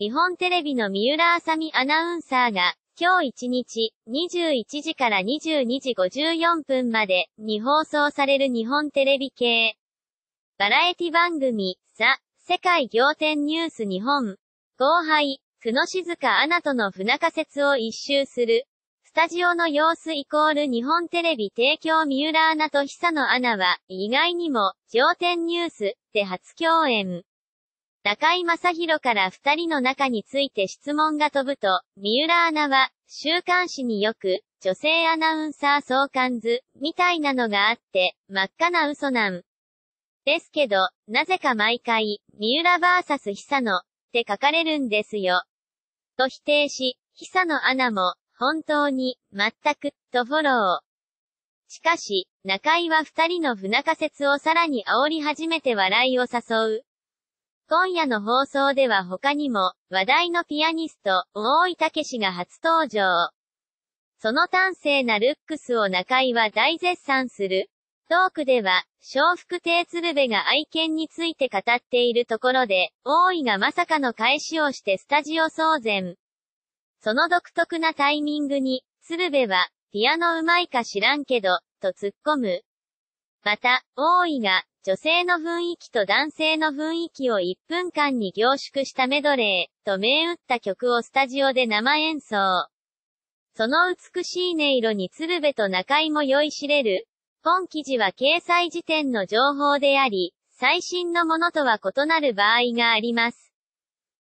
日本テレビの三浦あさみアナウンサーが、今日1日、21時から22時54分まで、に放送される日本テレビ系、バラエティ番組、ザ・世界仰天ニュース日本、後輩、久野静香アナとの不仲説を一周する。スタジオの様子イコール日本テレビ提供三浦アナと久野アナは、意外にも、仰天ニュースで初共演。中井正宏から二人の中について質問が飛ぶと、三浦アナは、週刊誌によく、女性アナウンサー相関図、みたいなのがあって、真っ赤な嘘なん。ですけど、なぜか毎回、三浦バーサス久野、って書かれるんですよ。と否定し、久野アナも、本当に、全く、とフォロー。しかし、中井は二人の不仲説をさらに煽り始めて笑いを誘う。今夜の放送では他にも、話題のピアニスト、大井武史が初登場。その端正なルックスを中井は大絶賛する。トークでは、笑福亭鶴瓶が愛犬について語っているところで、大井がまさかの返しをしてスタジオ騒然。その独特なタイミングに、鶴瓶は、ピアノうまいか知らんけど、と突っ込む。また、大井が、女性の雰囲気と男性の雰囲気を1分間に凝縮したメドレー、と銘打った曲をスタジオで生演奏。その美しい音色に鶴瓶と中井も酔いしれる。本記事は掲載時点の情報であり、最新のものとは異なる場合があります。